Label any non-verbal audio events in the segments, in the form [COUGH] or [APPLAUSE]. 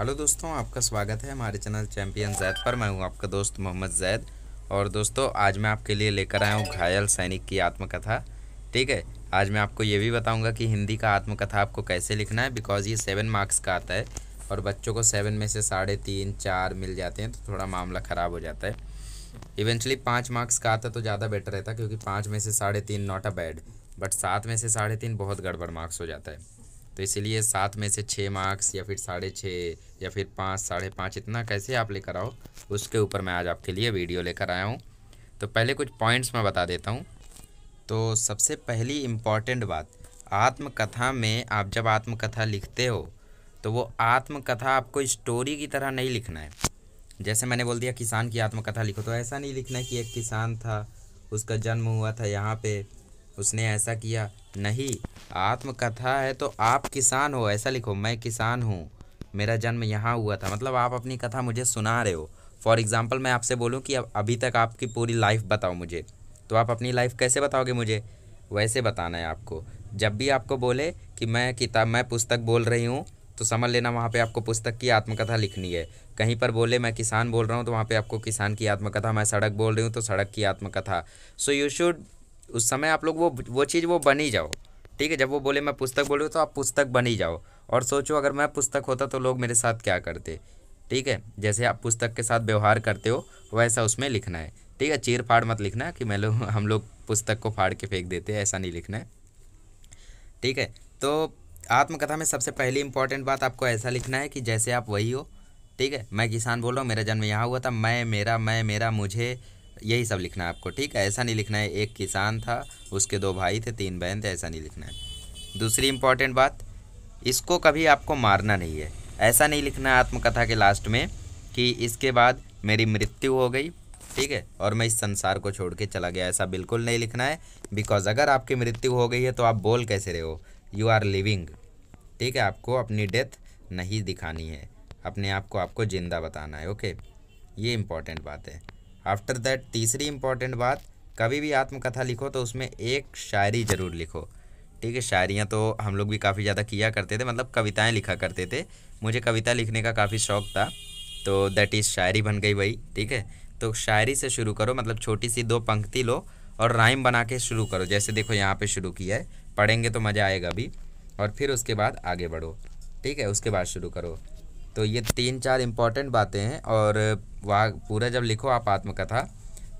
hello दोस्तों आपका स्वागत है हमारे चैनल चैम्पियन जैद पर मैं हूं आपका दोस्त मोहम्मद जैद और दोस्तों आज मैं आपके लिए लेकर आया हूं घायल सैनिक की आत्मकथा ठीक है आज मैं आपको ये भी बताऊंगा कि हिंदी का आत्मकथा आपको कैसे लिखना है बिकॉज ये सेवन मार्क्स का आता है और बच्चों को सेवन में से साढ़े तीन चार मिल जाते हैं तो थोड़ा मामला ख़राब हो जाता है इवेंचुअली पाँच मार्क्स का आता तो ज़्यादा बेटर रहता क्योंकि पाँच में से साढ़े तीन नॉट अ बैड बट सात में से साढ़े तीन बहुत गड़बड़ मार्क्स हो जाता है तो इसीलिए सात में से छः मार्क्स या फिर साढ़े छः या फिर पाँच साढ़े पाँच इतना कैसे आप लेकर आओ उसके ऊपर मैं आज आपके लिए वीडियो लेकर आया हूँ तो पहले कुछ पॉइंट्स मैं बता देता हूँ तो सबसे पहली इम्पॉर्टेंट बात आत्मकथा में आप जब आत्मकथा लिखते हो तो वो आत्मकथा आपको स्टोरी की तरह नहीं लिखना है जैसे मैंने बोल दिया किसान की आत्मकथा लिखो तो ऐसा नहीं लिखना कि एक किसान था उसका जन्म हुआ था यहाँ पे उसने ऐसा किया नहीं आत्मकथा है तो आप किसान हो ऐसा लिखो मैं किसान हूँ मेरा जन्म यहाँ हुआ था मतलब आप अपनी कथा मुझे सुना रहे हो फॉर एग्ज़ाम्पल मैं आपसे बोलूँ कि अभी तक आपकी पूरी लाइफ बताओ मुझे तो आप अपनी लाइफ कैसे बताओगे मुझे वैसे बताना है आपको जब भी आपको बोले कि मैं किताब मैं पुस्तक बोल रही हूँ तो समझ लेना वहाँ पे आपको पुस्तक की आत्मकथा लिखनी है कहीं पर बोले मैं किसान बोल रहा हूँ तो वहाँ पे आपको किसान की आत्मकथा मैं सड़क बोल रही हूँ तो सड़क की आत्मकथा सो यू शुड उस समय आप लोग वो वो चीज़ वो बन ही जाओ ठीक है जब वो बोले मैं पुस्तक बोलूँ तो आप पुस्तक बन ही जाओ और सोचो अगर मैं पुस्तक होता तो लोग मेरे साथ क्या करते ठीक है जैसे आप पुस्तक के साथ व्यवहार करते हो वैसा उसमें लिखना है ठीक है चीर फाड़ मत लिखना कि मैं लोग हम लोग पुस्तक को फाड़ के फेंक देते हैं ऐसा नहीं लिखना है ठीक है तो आत्मकथा में सबसे पहली इंपॉर्टेंट बात आपको ऐसा लिखना है कि जैसे आप वही हो ठीक है मैं किसान बोल रहा हूँ मेरा जन्म यहाँ हुआ था मैं मेरा मैं मेरा मुझे यही सब लिखना है आपको ठीक है ऐसा नहीं लिखना है एक किसान था उसके दो भाई थे तीन बहन थे ऐसा नहीं लिखना है दूसरी इंपॉर्टेंट बात इसको कभी आपको मारना नहीं है ऐसा नहीं लिखना आत्मकथा के लास्ट में कि इसके बाद मेरी मृत्यु हो गई ठीक है और मैं इस संसार को छोड़ के चला गया ऐसा बिल्कुल नहीं लिखना है बिकॉज अगर आपकी मृत्यु हो गई है तो आप बोल कैसे रहे हो यू आर लिविंग ठीक है आपको अपनी डेथ नहीं दिखानी है अपने आप को आपको ज़िंदा बताना है ओके ये इम्पॉर्टेंट बात है आफ्टर दैट तीसरी इंपॉर्टेंट बात कभी भी आत्मकथा लिखो तो उसमें एक शायरी ज़रूर लिखो ठीक है शायरियाँ तो हम लोग भी काफ़ी ज़्यादा किया करते थे मतलब कविताएँ लिखा करते थे मुझे कविता लिखने का काफ़ी शौक था तो दैट इज़ शायरी बन गई भाई ठीक है तो शायरी से शुरू करो मतलब छोटी सी दो पंक्ति लो और राइम बना के शुरू करो जैसे देखो यहाँ पे शुरू किया है पढ़ेंगे तो मज़ा आएगा अभी और फिर उसके बाद आगे बढ़ो ठीक है उसके बाद शुरू करो तो ये तीन चार इम्पॉर्टेंट बातें हैं और वहाँ पूरा जब लिखो आप आत्मकथा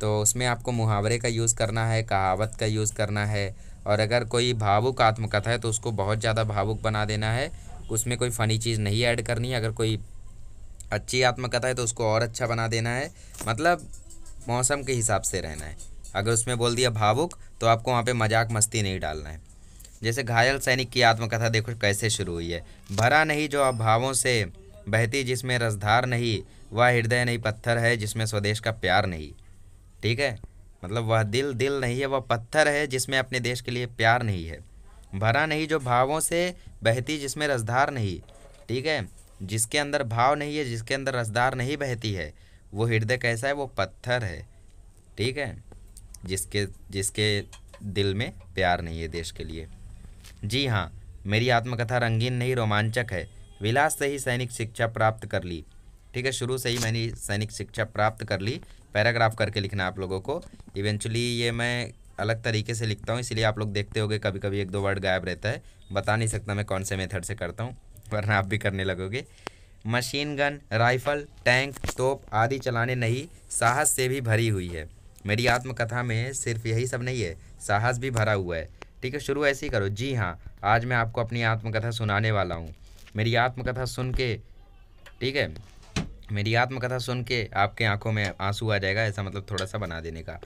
तो उसमें आपको मुहावरे का यूज़ करना है कहावत का यूज़ करना है और अगर कोई भावुक आत्मकथा है तो उसको बहुत ज़्यादा भावुक बना देना है उसमें कोई फ़नी चीज़ नहीं ऐड करनी है अगर कोई अच्छी आत्मकथा है तो उसको और अच्छा बना देना है मतलब मौसम के हिसाब से रहना है अगर उसमें बोल दिया भावुक तो आपको वहाँ पर मजाक मस्ती नहीं डालना है जैसे घायल सैनिक की आत्मकथा देखो कैसे शुरू हुई है भरा नहीं जो भावों से बहती जिसमें रसधार नहीं वह हृदय नहीं पत्थर है जिसमें स्वदेश का प्यार नहीं ठीक है मतलब वह दिल दिल नहीं है वह पत्थर है जिसमें अपने देश के लिए प्यार नहीं है भरा नहीं जो भावों से बहती जिसमें रसधार नहीं ठीक है जिसके अंदर भाव नहीं है जिसके अंदर रसदार नहीं बहती है वो हृदय कैसा है वो पत्थर है ठीक है जिसके जिसके दिल में प्यार नहीं है देश के लिए जी हाँ मेरी आत्मकथा रंगीन नहीं रोमांचक है विलास से ही सैनिक शिक्षा प्राप्त कर ली ठीक है शुरू से ही मैंने सैनिक शिक्षा प्राप्त कर ली पैराग्राफ करके लिखना आप लोगों को इवेंचुअली ये मैं अलग तरीके से लिखता हूँ इसलिए आप लोग देखते होगे कभी कभी एक दो वर्ड गायब रहता है बता नहीं सकता मैं कौन से मेथड से करता हूँ वरना आप भी करने लगोगे मशीन गन राइफल टैंक तोप आदि चलाने नहीं साहस से भी भरी हुई है मेरी आत्मकथा में सिर्फ यही सब नहीं है साहस भी भरा हुआ है ठीक है शुरू ऐसे ही करो जी हाँ आज मैं आपको अपनी आत्मकथा सुनाने वाला हूँ मेरी आत्मकथा सुन के ठीक है मेरी आत्मकथा सुन के आपके आंखों में आंसू आ जाएगा ऐसा मतलब थोड़ा सा बना देने का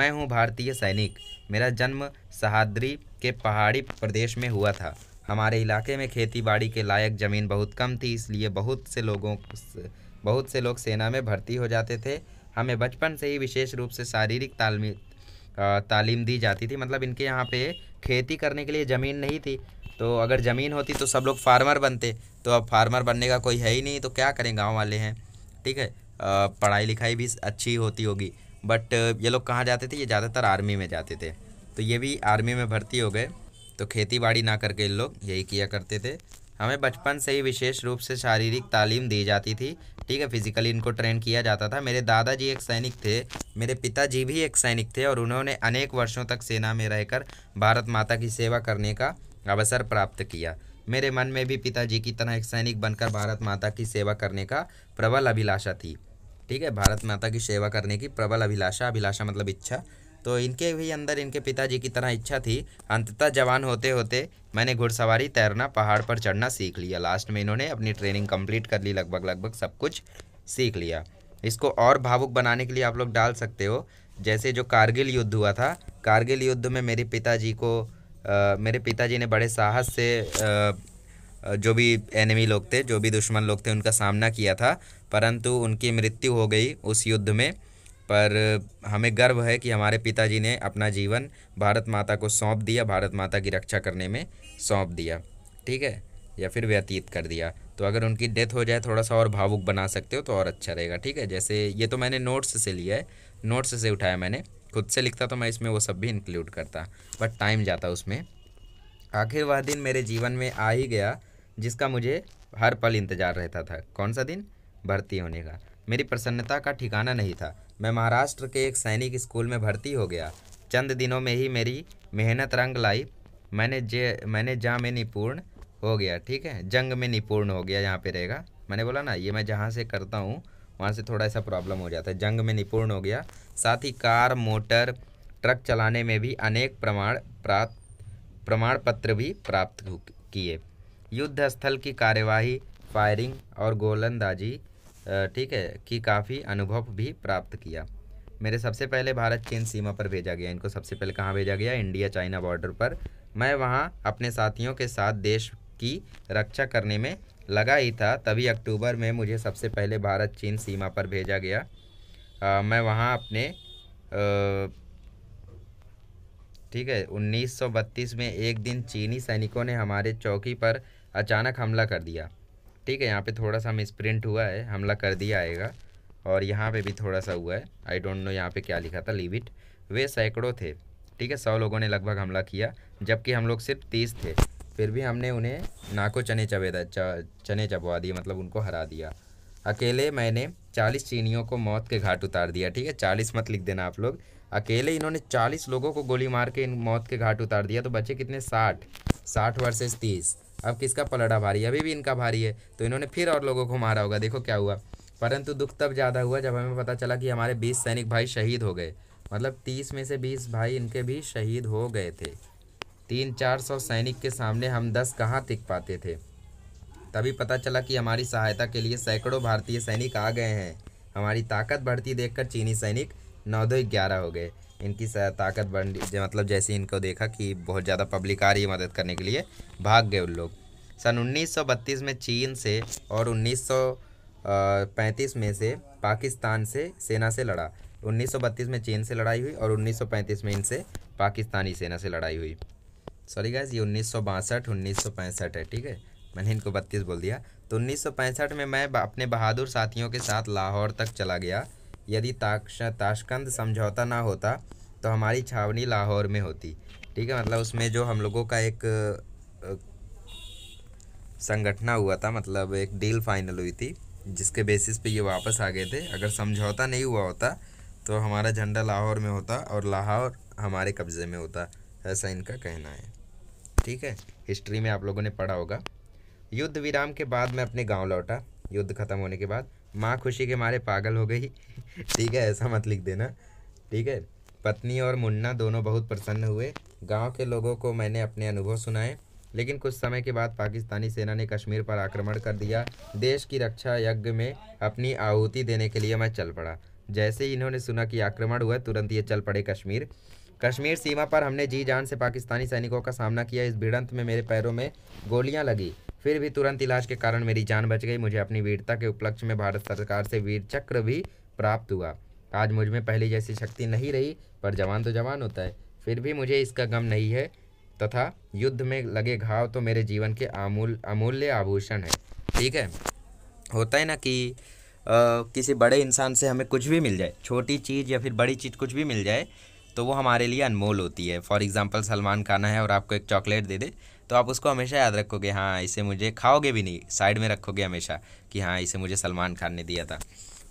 मैं हूँ भारतीय सैनिक मेरा जन्म सहाद्री के पहाड़ी प्रदेश में हुआ था हमारे इलाके में खेती बाड़ी के लायक ज़मीन बहुत कम थी इसलिए बहुत से लोगों बहुत से लोग सेना में भर्ती हो जाते थे हमें बचपन से ही विशेष रूप से शारीरिक तालमी तालीम दी जाती थी मतलब इनके यहाँ पे खेती करने के लिए ज़मीन नहीं थी तो अगर ज़मीन होती तो सब लोग फार्मर बनते तो अब फार्मर बनने का कोई है ही नहीं तो क्या करें गाँव वाले हैं ठीक है पढ़ाई लिखाई भी अच्छी होती होगी बट ये लोग कहाँ जाते थे ये ज़्यादातर आर्मी में जाते थे तो ये भी आर्मी में भर्ती हो गए तो खेती बाड़ी ना करके इन लोग यही किया करते थे हमें बचपन से ही विशेष रूप से शारीरिक तालीम दी जाती थी ठीक है फिजिकली इनको ट्रेन किया जाता था मेरे दादाजी एक सैनिक थे मेरे पिताजी भी एक सैनिक थे और उन्होंने अनेक वर्षों तक सेना में रहकर भारत माता की सेवा करने का अवसर प्राप्त किया मेरे मन में भी पिताजी की तरह एक सैनिक बनकर भारत माता की सेवा करने का प्रबल अभिलाषा थी ठीक है भारत माता की सेवा करने की प्रबल अभिलाषा अभिलाषा मतलब इच्छा तो इनके भी अंदर इनके पिताजी की तरह इच्छा थी अंततः जवान होते होते मैंने घुड़सवारी तैरना पहाड़ पर चढ़ना सीख लिया लास्ट में इन्होंने अपनी ट्रेनिंग कंप्लीट कर ली लगभग लगभग सब कुछ सीख लिया इसको और भावुक बनाने के लिए आप लोग डाल सकते हो जैसे जो कारगिल युद्ध हुआ था कारगिल युद्ध में मेरे पिताजी को आ, मेरे पिताजी ने बड़े साहस से आ, जो भी एनिमी लोग थे जो भी दुश्मन लोग थे उनका सामना किया था परंतु उनकी मृत्यु हो गई उस युद्ध में पर हमें गर्व है कि हमारे पिताजी ने अपना जीवन भारत माता को सौंप दिया भारत माता की रक्षा करने में सौंप दिया ठीक है या फिर व्यतीत कर दिया तो अगर उनकी डेथ हो जाए थोड़ा सा और भावुक बना सकते हो तो और अच्छा रहेगा ठीक है जैसे ये तो मैंने नोट्स से लिया है नोट्स से उठाया मैंने खुद से लिखता तो मैं इसमें वो सब भी इंक्लूड करता बट टाइम जाता उसमें आखिर वह दिन मेरे जीवन में आ ही गया जिसका मुझे हर पल इंतजार रहता था कौन सा दिन भर्ती होने का मेरी प्रसन्नता का ठिकाना नहीं था मैं महाराष्ट्र के एक सैनिक स्कूल में भर्ती हो गया चंद दिनों में ही मेरी मेहनत रंग लाई मैंने जे मैंने जहाँ में निपुण हो गया ठीक है जंग में निपुण हो गया यहाँ पे रहेगा मैंने बोला ना ये मैं जहाँ से करता हूँ वहाँ से थोड़ा ऐसा प्रॉब्लम हो जाता है जंग में निपुण हो गया साथ ही कार मोटर ट्रक चलाने में भी अनेक प्रमाण प्राप्त प्रमाण पत्र भी प्राप्त किए युद्ध स्थल की कार्यवाही फायरिंग और गोलंदाजी ठीक है की काफ़ी अनुभव भी प्राप्त किया मेरे सबसे पहले भारत चीन सीमा पर भेजा गया इनको सबसे पहले कहाँ भेजा गया इंडिया चाइना बॉर्डर पर मैं वहाँ अपने साथियों के साथ देश की रक्षा करने में लगा ही था तभी अक्टूबर में मुझे सबसे पहले भारत चीन सीमा पर भेजा गया आ, मैं वहाँ अपने ठीक है 1932 में एक दिन चीनी सैनिकों ने हमारे चौकी पर अचानक हमला कर दिया ठीक है यहाँ पे थोड़ा सा मिसप्रिंट हुआ है हमला कर दिया आएगा और यहाँ पे भी थोड़ा सा हुआ है आई डोंट नो यहाँ पे क्या लिखा था लिविट वे सैकड़ों थे ठीक है सौ लोगों ने लगभग हमला किया जबकि हम लोग सिर्फ तीस थे फिर भी हमने उन्हें नाको चने चबेदा चने चबवा दिए मतलब उनको हरा दिया अकेले मैंने चालीस चीनियों को मौत के घाट उतार दिया ठीक है चालीस मत लिख देना आप लोग अकेले इन्होंने चालीस लोगों को गोली मार के इन मौत के घाट उतार दिया तो बचे कितने साठ साठ वर्सेस तीस अब किसका पलड़ा भारी अभी भी इनका भारी है तो इन्होंने फिर और लोगों को मारा होगा देखो क्या हुआ परंतु दुख तब ज़्यादा हुआ जब हमें पता चला कि हमारे बीस सैनिक भाई शहीद हो गए मतलब तीस में से बीस भाई इनके भी शहीद हो गए थे तीन चार सौ सैनिक के सामने हम दस कहाँ टिक पाते थे तभी पता चला कि हमारी सहायता के लिए सैकड़ों भारतीय सैनिक आ गए हैं हमारी ताकत बढ़ती देखकर चीनी सैनिक नौ दो ग्यारह हो गए इनकी ताकत बढ़ मतलब जैसे इनको देखा कि बहुत ज़्यादा पब्लिक आ रही है मदद करने के लिए भाग गए उन लोग सन 1932 में चीन से और 1935 में से पाकिस्तान से सेना से लड़ा 1932 में चीन से लड़ाई हुई और 1935 में इनसे पाकिस्तानी सेना से लड़ाई हुई सॉरी गाइज ये उन्नीस सौ बासठ उन्नीस सौ पैंसठ है ठीक है मैंने इनको बत्तीस बोल दिया तो उन्नीस सौ पैंसठ में मैं अपने बहादुर साथियों के साथ लाहौर तक चला गया यदि ताशकंद समझौता ना होता तो हमारी छावनी लाहौर में होती ठीक है मतलब उसमें जो हम लोगों का एक संगठना हुआ था मतलब एक डील फाइनल हुई थी जिसके बेसिस पे ये वापस आ गए थे अगर समझौता नहीं हुआ होता तो हमारा झंडा लाहौर में होता और लाहौर हमारे कब्ज़े में होता ऐसा इनका कहना है ठीक है हिस्ट्री में आप लोगों ने पढ़ा होगा युद्ध विराम के बाद मैं अपने गांव लौटा युद्ध खत्म होने के बाद माँ खुशी के मारे पागल हो गई [LAUGHS] ठीक है ऐसा मत लिख देना ठीक है पत्नी और मुन्ना दोनों बहुत प्रसन्न हुए गांव के लोगों को मैंने अपने अनुभव सुनाए लेकिन कुछ समय के बाद पाकिस्तानी सेना ने कश्मीर पर आक्रमण कर दिया देश की रक्षा यज्ञ में अपनी आहूति देने के लिए मैं चल पड़ा जैसे ही इन्होंने सुना कि आक्रमण हुआ तुरंत ये चल पड़े कश्मीर कश्मीर सीमा पर हमने जी जान से पाकिस्तानी सैनिकों का सामना किया इस भिड़ंत में मेरे पैरों में गोलियां लगी फिर भी तुरंत इलाज के कारण मेरी जान बच गई मुझे अपनी वीरता के उपलक्ष्य में भारत सरकार से वीर चक्र भी प्राप्त हुआ आज मुझ में पहले जैसी शक्ति नहीं रही पर जवान तो जवान होता है फिर भी मुझे इसका गम नहीं है तथा युद्ध में लगे घाव तो मेरे जीवन के आमूल अमूल्य आभूषण है ठीक है होता है ना कि आ, किसी बड़े इंसान से हमें कुछ भी मिल जाए छोटी चीज़ या फिर बड़ी चीज़ कुछ भी मिल जाए तो वो हमारे लिए अनमोल होती है फॉर एग्ज़ाम्पल सलमान खाना है और आपको एक चॉकलेट दे दे तो आप उसको हमेशा याद रखोगे हाँ इसे मुझे खाओगे भी नहीं साइड में रखोगे हमेशा कि हाँ इसे मुझे सलमान खान ने दिया था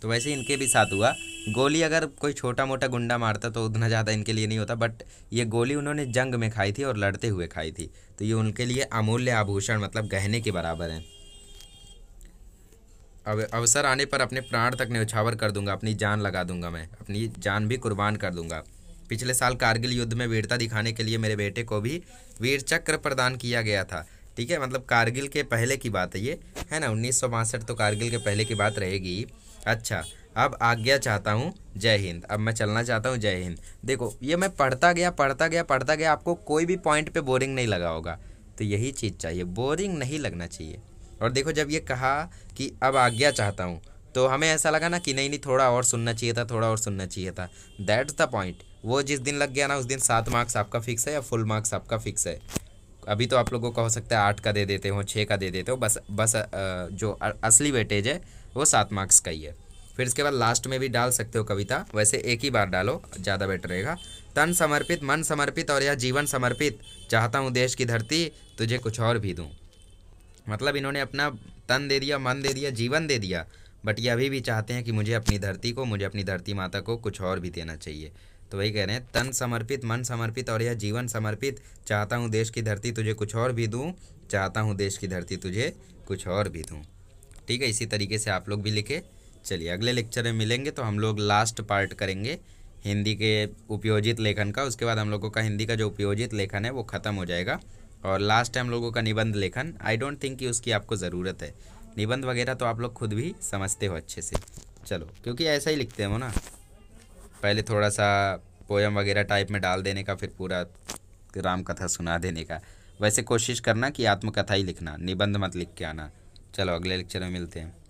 तो वैसे इनके भी साथ हुआ गोली अगर कोई छोटा मोटा गुंडा मारता तो उतना ज़्यादा इनके लिए नहीं होता बट ये गोली उन्होंने जंग में खाई थी और लड़ते हुए खाई थी तो ये उनके लिए अमूल्य आभूषण मतलब गहने के बराबर हैं अब अवसर आने पर अपने प्राण तक न्यौछावर कर दूंगा अपनी जान लगा दूंगा मैं अपनी जान भी कुर्बान कर दूंगा पिछले साल कारगिल युद्ध में वीरता दिखाने के लिए मेरे बेटे को भी वीर चक्र प्रदान किया गया था ठीक है मतलब कारगिल के पहले की बात है ये है ना उन्नीस तो कारगिल के पहले की बात रहेगी अच्छा अब आज्ञा चाहता हूँ जय हिंद अब मैं चलना चाहता हूँ जय हिंद देखो ये मैं पढ़ता गया पढ़ता गया पढ़ता गया आपको कोई भी पॉइंट पे बोरिंग नहीं लगा होगा तो यही चीज़ चाहिए बोरिंग नहीं लगना चाहिए और देखो जब ये कहा कि अब आज्ञा चाहता हूँ तो हमें ऐसा लगा ना कि नहीं नहीं थोड़ा और सुनना चाहिए था थोड़ा और सुनना चाहिए था दैट्स द पॉइंट वो जिस दिन लग गया ना उस दिन सात मार्क्स आपका फिक्स है या फुल मार्क्स आपका फिक्स है अभी तो आप लोगों को हो सकता है आठ का दे देते हो छः का दे देते हो बस बस जो असली वेटेज है वो सात मार्क्स का ही है फिर इसके बाद लास्ट में भी डाल सकते हो कविता वैसे एक ही बार डालो ज़्यादा बेटर रहेगा तन समर्पित मन समर्पित और या जीवन समर्पित चाहता हूँ देश की धरती तुझे कुछ और भी दूँ मतलब इन्होंने अपना तन दे दिया मन दे दिया जीवन दे दिया बट ये अभी भी चाहते हैं कि मुझे अपनी धरती को मुझे अपनी धरती माता को कुछ और भी देना चाहिए तो वही कह रहे हैं तन समर्पित मन समर्पित और यह जीवन समर्पित चाहता हूँ देश की धरती तुझे कुछ और भी दूँ चाहता हूँ देश की धरती तुझे कुछ और भी दूँ ठीक है इसी तरीके से आप लोग भी लिखे चलिए अगले लेक्चर में मिलेंगे तो हम लोग लास्ट पार्ट करेंगे हिंदी के उपयोजित लेखन का उसके बाद हम लोगों का हिंदी का जो उपयोजित लेखन है वो ख़त्म हो जाएगा और लास्ट टाइम लोगों का निबंध लेखन आई डोंट थिंक कि उसकी आपको ज़रूरत है निबंध वगैरह तो आप लोग खुद भी समझते हो अच्छे से चलो क्योंकि ऐसा ही लिखते हो ना पहले थोड़ा सा पोएम वगैरह टाइप में डाल देने का फिर पूरा राम कथा सुना देने का वैसे कोशिश करना कि आत्मकथा ही लिखना निबंध मत लिख के आना चलो अगले लेक्चर में मिलते हैं